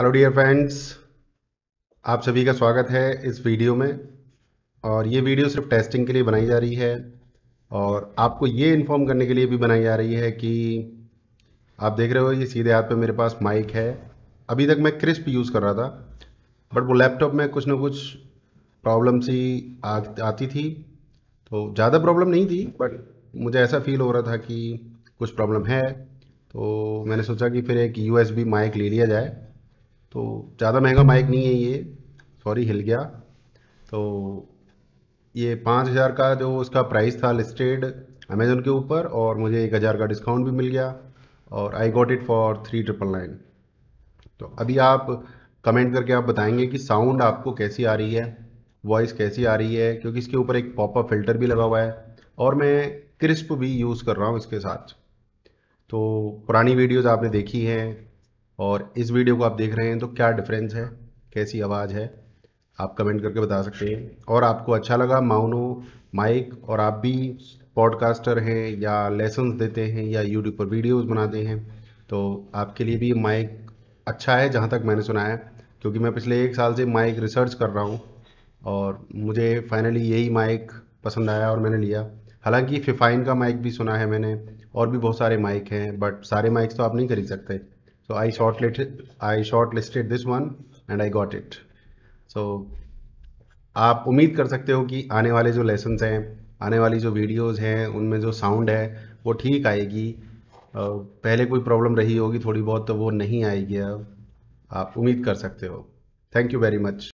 Hello dear friends आप सभी का स्वागत है इस वीडियो में और ये वीडियो सिर्फ टेस्टिंग के लिए बनाई जा रही है और आपको ये इन्फॉर्म करने के लिए भी बनाई जा रही है कि आप देख रहे हो ये सीधे हाथ पे मेरे पास माइक है अभी तक मैं क्रिस्प यूज़ कर रहा था बट वो लैपटॉप में कुछ ना कुछ प्रॉब्लम सी आ, आती थी तो ज़्यादा प्रॉब्लम नहीं थी बट मुझे ऐसा फील हो रहा था कि कुछ प्रॉब्लम है तो मैंने सोचा कि फिर एक यू माइक ले लिया जाए तो ज़्यादा महंगा माइक नहीं है ये सॉरी हिल गया तो ये पाँच हज़ार का जो उसका प्राइस था लिस्टेड अमेजोन के ऊपर और मुझे एक हज़ार का डिस्काउंट भी मिल गया और I got it for three triple nine तो अभी आप कमेंट करके आप बताएंगे कि साउंड आपको कैसी आ रही है वॉइस कैसी आ रही है क्योंकि इसके ऊपर एक पॉपअप फिल्टर भी लगा हुआ है और मैं क्रिस्प भी यूज़ कर रहा हूँ इसके साथ तो पुरानी वीडियोज़ आपने देखी हैं और इस वीडियो को आप देख रहे हैं तो क्या डिफरेंस है कैसी आवाज़ है आप कमेंट करके बता सकते हैं और आपको अच्छा लगा माउनो माइक और आप भी पॉडकास्टर हैं या लेसन्स देते हैं या यूट्यूब पर वीडियोज बनाते हैं तो आपके लिए भी माइक अच्छा है जहाँ तक मैंने सुना है क्योंकि मैं पिछले एक साल से माइक रिसर्च कर रहा हूँ और मुझे फाइनली यही माइक पसंद आया और मैंने लिया हालांकि फिफाइन का माइक भी सुना है मैंने और भी बहुत सारे माइक हैं बट सारे माइक्स तो आप नहीं खरीद सकते So I shortlisted, I shortlisted this one and I got it. So आप उम्मीद कर सकते हो कि आने वाले जो लेसन्स हैं आने वाली जो वीडियोस हैं उनमें जो साउंड है वो ठीक आएगी पहले कोई प्रॉब्लम रही होगी थोड़ी बहुत तो वो नहीं आएगी अब आप उम्मीद कर सकते हो थैंक यू वेरी मच